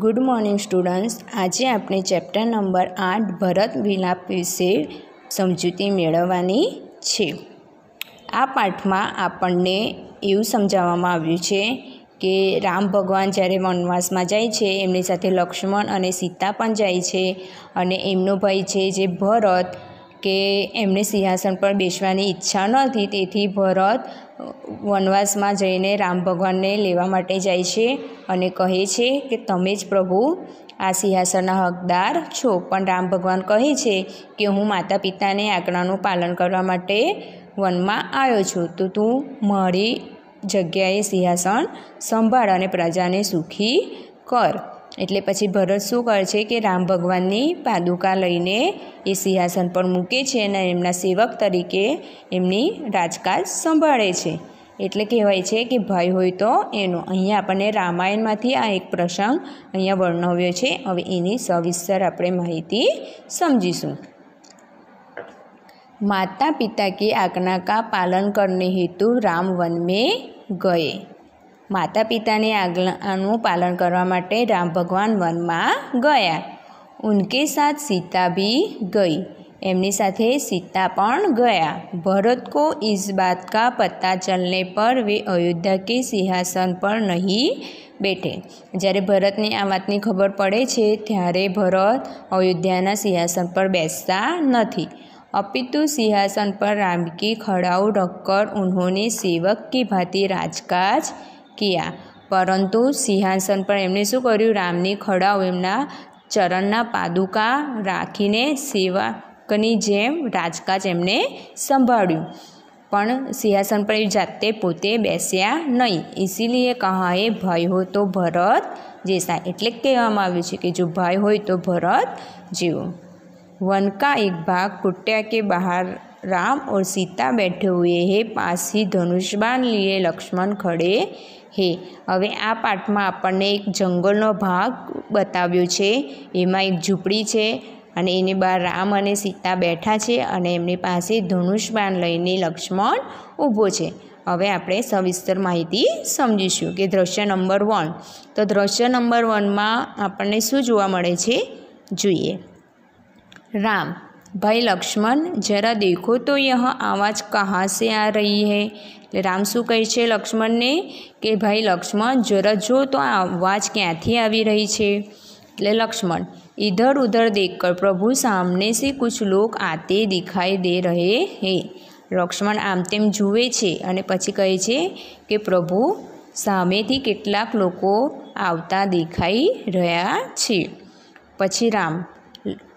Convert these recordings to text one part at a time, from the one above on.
good morning students આજે આપણે chapter number આઠ ભરત વિલાપ વિશે સમજૂતી મેળવવાની છે આ પાઠમાં આપણને એવું સમજાવવામાં આવ્યું છે કે રામ ભગવાન જ્યારે વનવાસમાં જાય છે એમની સાથે લક્ષ્મણ અને સીતા પણ જાય છે અને એમનો ભાઈ છે જે ભરત કે એમને સિંહાસન પર બેસવાની ઈચ્છા નહોતી તેથી ભરત વનવાસમાં જઈને રામ ભગવાનને લેવા માટે જાય છે અને કહે છે કે તમે જ પ્રભુ આ સિંહાસનના હકદાર છો પણ રામ ભગવાન કહે છે કે હું માતા પિતાને આજ્ઞાનું પાલન કરવા માટે વનમાં આવ્યો છું તો તું મારી જગ્યાએ સિંહાસન સંભાળ અને પ્રજાને સુખી કર એટલે પછી ભરત શું કરે છે કે રામ ભગવાનની પાદુકા લઈને એ સિંહાસન પર મૂકે છે અને એમના સેવક તરીકે એમની રાજકાજ સંભાળે છે એટલે કહેવાય છે કે ભાઈ હોય તો એનો અહીંયા આપણને રામાયણમાંથી આ એક પ્રસંગ અહીંયા વર્ણવ્યો છે હવે એની સવિસ્તર આપણે માહિતી સમજીશું માતા પિતા કે આજ્ઞા કા પાલન કરને હેતુ રામ વન મેં ગયે માતા પિતાની આજ્ઞાનું પાલન કરવા માટે રામ ભગવાન વનમાં ગયા ઉનકે સાથ સીતા ભી ગઈ એમની સાથે સીતા પણ ગયા ભરત કો ઇસ બાત કા પતા ચલને પર વે અયોધ્યા કે સિંહાસન પર નહીં બેઠે જ્યારે ભરતને આ વાતની ખબર પડે છે ત્યારે ભરત અયોધ્યાના સિંહાસન પર બેસતા નથી અપિતુ સિંહાસન પર રામકી ખડાઉ ડક્કર ઉન્હોને સેવક કી ભાંતિ રાજકાજ કિયા પરંતુ સિંહાસન પર એમણે શું કર્યું રામની ખડાઓ એમના ચરણના પાદુકા રાખીને સેવકની જેમ રાજકાજ એમણે સંભાળ્યું પણ સિંહાસન પર એ જાતે પોતે બેસ્યા નહીં ઇસીલીએ કહા એ ભય હો તો ભરત જેસા એટલે કહેવામાં આવ્યું છે કે જો ભય હોય તો ભરત જીવો વનકા એક ભાગ કુટ્યા કે બહાર રામ ઓર સીતા બેઠે હુએ હે પાસી ધનુષબાણ લીએ લક્ષ્મણ ખડે હે હવે આ પાઠમાં આપણને એક જંગલનો ભાગ બતાવ્યો છે એમાં એક ઝૂંપડી છે અને એની બહાર રામ અને સીતા બેઠા છે અને એમની પાસે ધનુષ લઈને લક્ષ્મણ ઊભો છે હવે આપણે સવિસ્તર માહિતી સમજીશું કે દ્રશ્ય નંબર વન તો દ્રશ્ય નંબર વનમાં આપણને શું જોવા મળે છે જોઈએ રામ ભાઈ લક્ષ્મણ જરા દેખો તો યહ આવાજ કહા સે આ રહી હૈ એટલે રામ શું કહે છે લક્ષ્મણને કે ભાઈ લક્ષ્મણ જરા જો તો આ અવાજ ક્યાંથી આવી રહી છે એટલે લક્ષ્મણ इधर उधर देखकर પ્રભુ સામને સે કુછ લોક આતે दिखाई દે રહે હે લક્ષ્મણ આમ તેમ જુએ છે અને પછી કહે છે કે પ્રભુ સામેથી કેટલાક લોકો આવતા દેખાઈ રહ્યા છે પછી રામ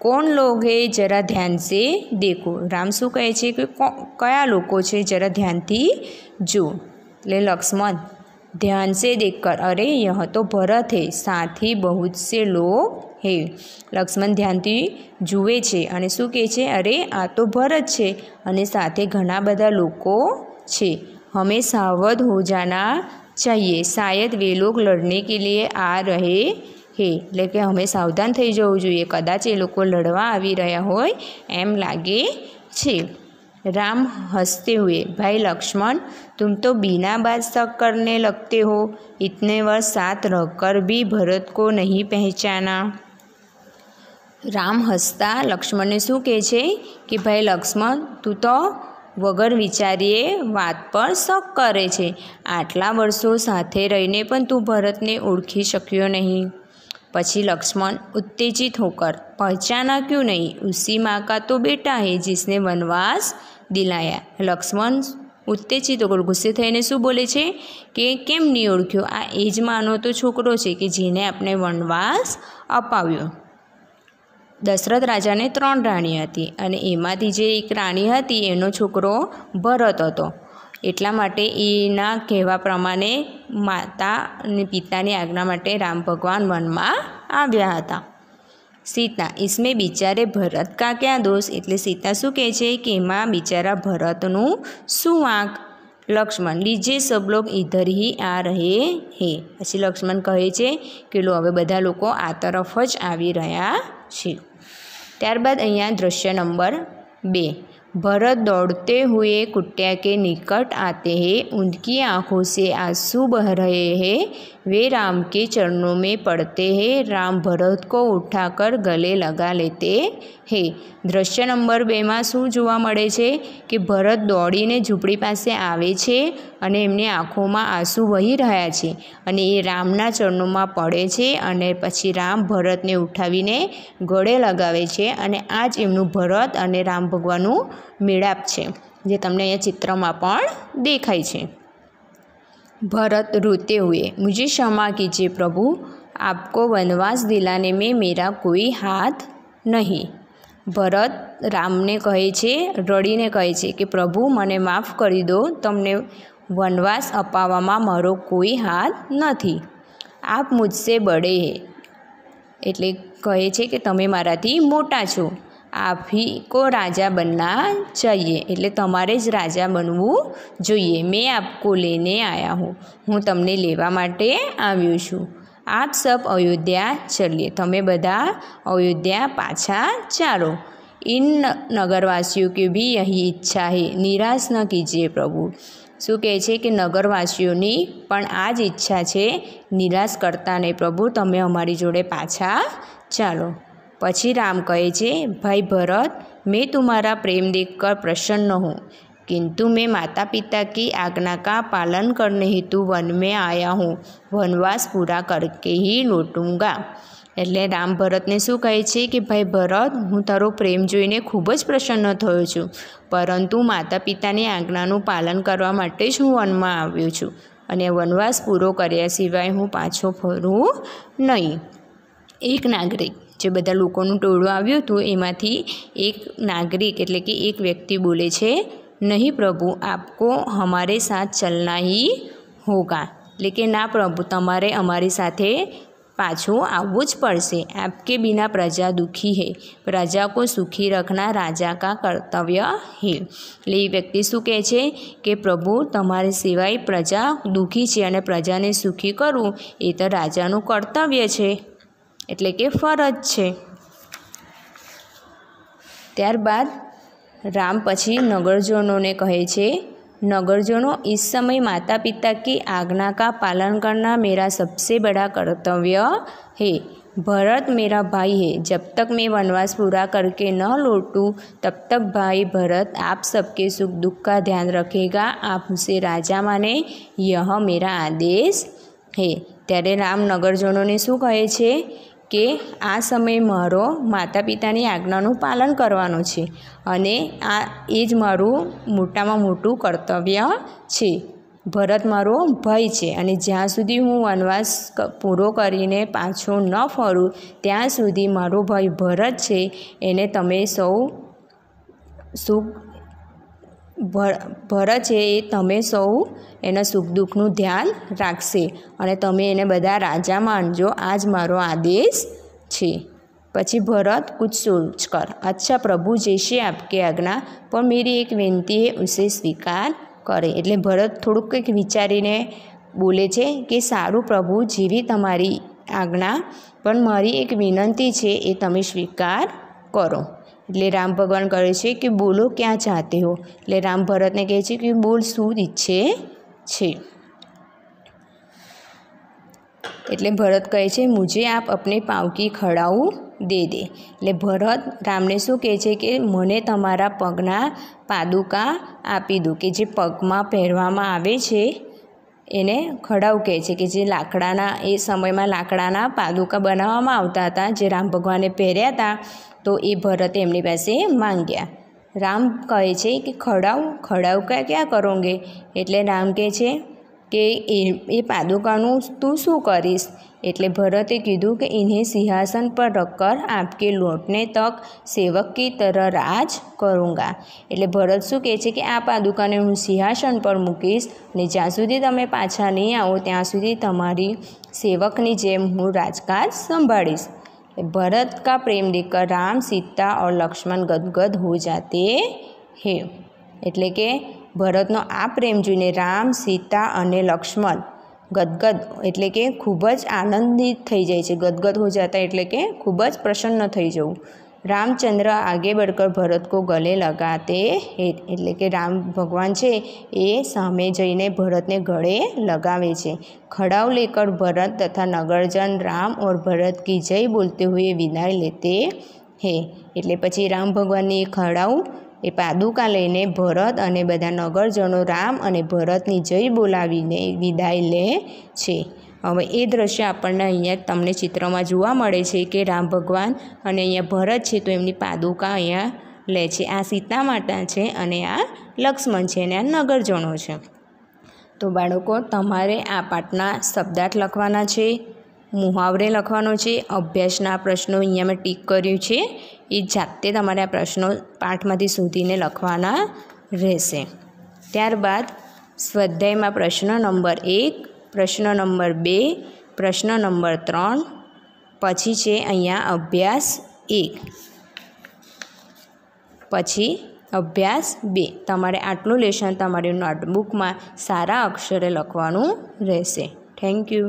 કોણ લોગ હે જરા ધ્યાન સે દેખો રામ શું કહે છે કે કયા લોકો છે જરા ધ્યાનથી જો એટલે લક્ષ્મણ ધ્યાન સે દેખ કર અરે યહ તો ભરત હે સાથી બહુત સે લોગ હે લક્ષ્મણ ધ્યાનથી જુએ છે અને શું કહે છે અરે આ તો ભરત છે અને સાથે ઘણા બધા લોકો છે હમે સાવધ હો જાના ચાહીએ શાયદ વે લોગ લડને કે લીએ આ રહે હે એટલે કે અમે સાવધાન થઈ જવું જોઈએ કદાચ એ લોકો લડવા આવી રહ્યા હોય એમ લાગે છે રામ હસતે हुए भाई लक्ष्मण तुम तो बिना बात शक લગતે હો हो વર્ષ वर्ष साथ रहकर भी भरत को नहीं पहचाना રામ હસતા લક્ષ્મણને શું કહે છે કે ભાઈ લક્ષ્મણ તું તો વગર વિચારીએ વાત પર શક કરે છે આટલા વર્ષો સાથે રહીને પણ તું ભરતને ઓળખી શક્યો નહીં પછી લક્ષ્મણ ઉત્તેજિત હોકર પહચાના ક્યું નહીં ઉસી માં કા તો બેટા હે જિસને વનવાસ દિલાયા લક્ષ્મણ ઉત્તેજિત હોકર ગુસ્સે થઈને શું બોલે છે કે કેમ નહીં ઓળખ્યો આ એ જ માનો તો છોકરો છે કે જેને આપણે વનવાસ અપાવ્યો દશરથ રાજાને ત્રણ રાણી હતી અને એમાંથી જે એક રાણી હતી એનો છોકરો ભરત હતો એટલા માટે એના કહેવા પ્રમાણે માતા અને પિતાની આજ્ઞા માટે રામ ભગવાન વનમાં આવ્યા હતા સીતા ઇસમે બિચારે ભરત કા ક્યાં દોષ એટલે સીતા શું કહે છે કે એમાં બિચારા ભરતનું શું આંક લક્ષ્મણ લીજે સબ લોગ ઇધર હી આ રહે હે પછી લક્ષ્મણ કહે છે કે લો હવે બધા લોકો આ તરફ જ આવી રહ્યા છે ત્યારબાદ અહીંયા દ્રશ્ય નંબર બે भरत दौड़ते हुए कुटिया के निकट आते हैं उनकी आंखों से आंसू बह रहे हैं वे राम के चरणों में पड़ते हैं राम भरत को उठाकर गले लगा लेते हैं દ્રશ્ય નંબર બેમાં શું જોવા મળે છે કે ભરત દોડીને ઝૂંપડી પાસે આવે છે અને એમને આંખોમાં આંસુ વહી રહ્યા છે અને એ રામના ચરણોમાં પડે છે અને પછી રામ ભરતને ઉઠાવીને ગળે લગાવે છે અને આ જ એમનું ભરત અને રામ ભગવાનનું મેળાપ છે જે તમને અહીંયા ચિત્રમાં પણ દેખાય છે भरत रोते हुए मुझे क्षमा कीजिए प्रभु आपको वनवास दिलाने में मेरा कोई हाथ नहीं ભરત રામને કહે છે રડીને કહે છે કે પ્રભુ મને માફ કરી દો તમને વનવાસ અપાવવામાં મારો કોઈ હાથ નથી આપ મુજસે બળે હે એટલે કહે છે કે તમે મારાથી મોટા છો આપકો રાજા બનવા જઈએ એટલે તમારે જ રાજા બનવું જોઈએ મેં આપકો લેને આયા હું હું તમને લેવા માટે આવ્યો છું આપ સબ અયોધ્યા ચલીએ તમે બધા અયોધ્યા પાછા ચાલો ઇન નગરવાસીઓ કે બી અહીં ઈચ્છા હે નિરાશ ન કીજીએ પ્રભુ શું કહે છે કે નગરવાસીઓની પણ આ જ ઈચ્છા છે નિરાશ કરતા નહીં પ્રભુ તમે અમારી જોડે પાછા ચાલો પછી રામ કહે છે ભાઈ ભરત મેં તુમારા પ્રેમ દેખકર પ્રસन्न હું किंतु मैं माता पिता की आज्ञा का पालन करने हेतु वन में आया हूँ वनवास पूरा करके ही लौटूंगा એટલે રામ ભરતને શું કહે છે કે ભાઈ ભરત હું તારો પ્રેમ જોઈને ખૂબ જ પ્રસન્ન થયો છું પરંતુ માતા પિતાની આજ્ઞાનું પાલન કરવા માટે જ હું વનમાં આવ્યો છું અને વનવાસ પૂરો કર્યા સિવાય હું પાછો ફરું નહીં એક નાગરિક જે બધા લોકોનું ટોળું આવ્યું હતું એમાંથી એક નાગરિક એટલે કે એક વ્યક્તિ બોલે છે નહીં પ્રભુ આપકો હમારે સાથ ચલના હી હોગા એટલે કે ના પ્રભુ તમારે અમારી સાથે પાછું આવવું જ પડશે આપકે બિના પ્રજા દુઃખી હે પ્રજા કો સુખી રખના રાજા કા કર્તવ્ય હે એટલે એ વ્યક્તિ શું કહે છે કે પ્રભુ તમારે સિવાય પ્રજા દુઃખી છે અને પ્રજાને સુખી કરવું એ તો રાજાનું કર્તવ્ય છે એટલે કે ફરજ છે ત્યારબાદ રામ પછી નગરજનોને કહે છે નગરજનો इस समय माता पिता की आज्ञा का पालन करना मेरा सबसे बड़ा कर्तव्य है भरत मेरा भाई है जब तक मैं वनवास पूरा करके न लौटूँ तब तक भाई भरत आप सबके सुख दुख का ध्यान रखेगा आप उसे राजा माने यह मेरा आदेश है ત્યારે રામ નગરજનોને શું કહે છે કે આ સમયે મારો માતા પિતાની આજ્ઞાનું પાલન કરવાનું છે અને આ એ જ મારું મોટામાં મોટું કર્તવ્ય છે ભરત મારો ભય છે અને જ્યાં સુધી હું વનવાસ પૂરો કરીને પાછો ન ફરું ત્યાં સુધી મારો ભાઈ ભરત છે એને તમે સૌ સુખ ભરત છે એ તમે સૌ એના સુખ દુઃખનું ધ્યાન રાખશે અને તમે એને બધા રાજા માનજો આ જ મારો આદેશ છે પછી ભરત કુછ સોચ કર અચ્છા પ્રભુ જૈસે આપકે આજ્ઞા પણ મેરી એક વિનંતી હે ઉસે સ્વીકાર કરે એટલે ભરત થોડુંક કંઈક વિચારીને બોલે છે કે સારું પ્રભુ જેવી તમારી આજ્ઞા પણ મારી એક વિનંતી છે એ તમે સ્વીકાર કરો એટલે રામ ભગવાન કહે છે કે બોલો ક્યાં ચાહતે હો એટલે રામ ભરતને કહે છે કે બોલ શું ઈચ્છે છે એટલે ભરત કહે છે મુજે આપ અપને પાવકી ખડાવું દે દે એટલે ભરત રામને શું કહે છે કે મને તમારા પગના પાદુકા આપી દો કે જે પગમાં પહેરવામાં આવે છે એને ખડાવ કહે છે કે જે લાકડાના એ સમયમાં લાકડાના પાદુકા બનાવવામાં આવતા હતા જે રામ ભગવાને પહેર્યા હતા તો એ ભરતે એમની પાસે માંગ્યા રામ કહે છે કે ખડાવ ખડાવ ક્યાં ક્યાં કરોંગે એટલે રામ કહે છે કે એ એ પાદુકાનું તું શું કરીશ એટલે ભરતે કીધું કે એને સિંહાસન પર રખકર આપકે લોટને તક સેવક કી તરહ રાજ કરુંગા એટલે ભરત શું કહે છે કે આ પાદુકાને હું સિંહાસન પર મૂકીશ અને જ્યાં સુધી તમે પાછા નહીં આવો ત્યાં સુધી તમારી સેવકની જેમ હું રાજકાજ સંભાળીશ ભરત કા પ્રેમ देखकर રામ સીતા ઓર લક્ષ્મણ ગદગદ હો જાતે હે એટલે કે ભરતનો આ પ્રેમ જોઈને રામ સીતા અને લક્ષ્મણ ગદગદ એટલે કે ખૂબ જ આનંદિત થઈ જાય છે ગદગદ હો જતા એટલે કે ખૂબ જ પ્રસન્ન થઈ જવું રામચંદ્ર આગે બળકર ભરત કો ગલે લગાતે એટલે કે રામ ભગવાન છે એ સામે જઈને ભરતને ગળે લગાવે છે ખડાવ લેકર ભરત તથા નગરજન રામ ઓર ભરત કી જય બોલતે હુએ વિનાય લેતે હે એટલે પછી રામ ભગવાનની ખડાવ એ પાદુકા લઈને ભરત અને બધા નગરજનો રામ અને ભરતની જય બોલાવીને વિદાય લે છે હવે એ દ્રશ્ય આપણને અહીંયા તમને ચિત્રમાં જોવા મળે છે કે રામ ભગવાન અને અહીંયા ભરત છે તો એમની પાદુકા અહીંયા લે છે આ સીતા માતા છે અને આ લક્ષ્મણ છે અને આ નગરજનો છે તો બાળકો તમારે આ પાઠના શબ્દાર્થ લખવાના છે મુહાવરે લખવાનો છે અભ્યાસના પ્રશ્નો અહીંયા મેં ટીક કર્યું છે એ જાતે તમારે આ પ્રશ્નો પાઠમાંથી શોધીને લખવાના રહેશે ત્યારબાદ સ્વાધ્યાયમાં પ્રશ્ન નંબર એક પ્રશ્ન નંબર બે પ્રશ્ન નંબર ત્રણ પછી છે અહીંયા અભ્યાસ એક પછી અભ્યાસ બે તમારે આટલું લેશન તમારી નોટબુકમાં સારા અક્ષરે લખવાનું રહેશે થેન્ક યુ